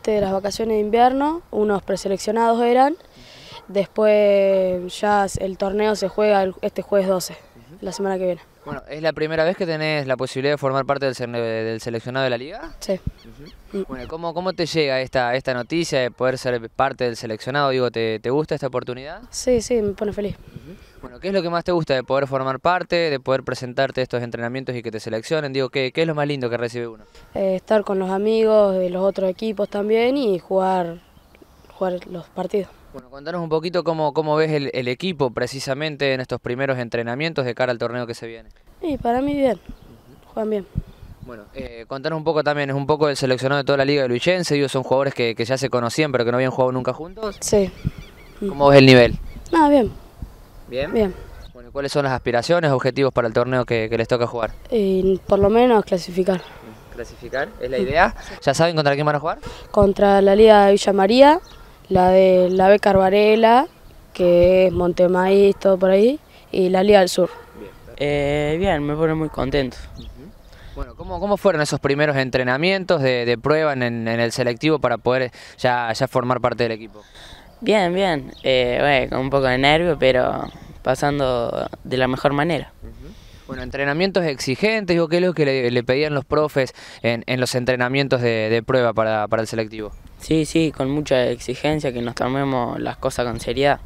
de las vacaciones de invierno, unos preseleccionados eran, después ya el torneo se juega este jueves 12, la semana que viene. Bueno, ¿es la primera vez que tenés la posibilidad de formar parte del, seleccionado de la liga? Sí. Bueno, ¿cómo, ¿cómo te llega esta, esta noticia de poder ser parte del seleccionado? Digo, ¿te, gusta esta oportunidad? Sí, sí, me pone feliz. Bueno, ¿qué es lo que más te gusta de poder formar parte, de poder presentarte estos entrenamientos y que te seleccionen? Digo, ¿qué, es lo más lindo que recibe uno? Eh, estar con los amigos de los otros equipos también y jugar, jugar los partidos. Bueno, contanos un poquito cómo, ves el, equipo precisamente en estos primeros entrenamientos de cara al torneo que se viene. Sí, para mí bien, juegan bien. Bueno, eh, contanos un poco también, es un poco el seleccionado de toda la Liga de Luchense. digo, son jugadores que, ya se conocían pero que no habían jugado nunca juntos. Sí. ¿Cómo ves el nivel? Nada bien. ¿Bien? Bien. Bueno, ¿cuáles son las aspiraciones, objetivos para el torneo que, les toca jugar? por lo menos clasificar. ¿Clasificar? ¿Es la idea? ¿Ya saben contra quién van a jugar? Contra la Liga de Villa María, la de la B Carvarela, que es y todo por ahí, y la Liga del Sur. Eh, bien, me pone muy contento. Bueno, ¿cómo, ¿cómo, fueron esos primeros entrenamientos de, prueba en, en, el selectivo para poder ya, formar parte del equipo? Bien, bien. Eh, con un poco de nervio, pero pasando de la mejor manera. Bueno, entrenamientos exigentes, ¿qué es lo que le, pedían los profes en, en los entrenamientos de, prueba para el selectivo? Sí, sí, con mucha exigencia, que nos tomemos las cosas con seriedad.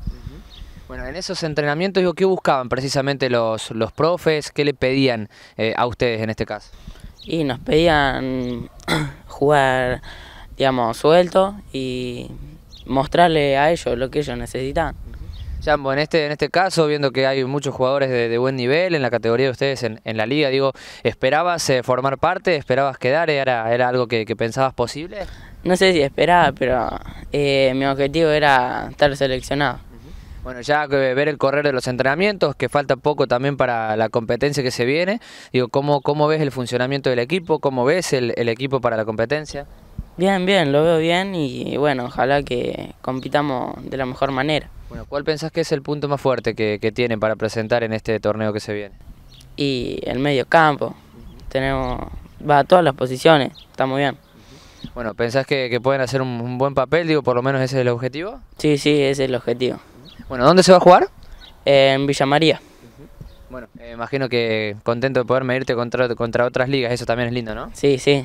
Bueno, en esos entrenamientos, digo, ¿qué buscaban precisamente los, los profes? ¿Qué le pedían eh, a ustedes en este caso? Y nos pedían jugar, digamos, suelto y mostrarle a ellos lo que ellos necesitan. Jambo, en este, en este caso, viendo que hay muchos jugadores de, buen nivel en la categoría de ustedes en, en la liga, digo, ¿esperabas eh, formar parte? ¿Esperabas quedar? ¿Era, era algo que, que pensabas posible? no sé si esperaba, pero eh, mi objetivo era estar seleccionado. Bueno, ya ver el correr de los entrenamientos, que falta poco también para la competencia que se viene. Digo, ¿cómo, cómo ves el funcionamiento del equipo? ¿Cómo ves el, equipo para la competencia? Bien, bien, lo veo bien y bueno, ojalá que compitamos de la mejor manera. Bueno, ¿cuál pensás que es el punto más fuerte que, que tienen para presentar en este torneo que se viene? Y el medio campo. Tenemos, va a todas las posiciones, está muy bien. Bueno, ¿pensás que, pueden hacer un, buen papel? Digo, por lo menos ese es el objetivo. Sí, sí, ese es el objetivo. Bueno, ¿dónde se va a jugar? en Villa María. Bueno, eh, imagino que contento de poder medirte contra, contra otras ligas, eso también es lindo, ¿no? Sí, sí,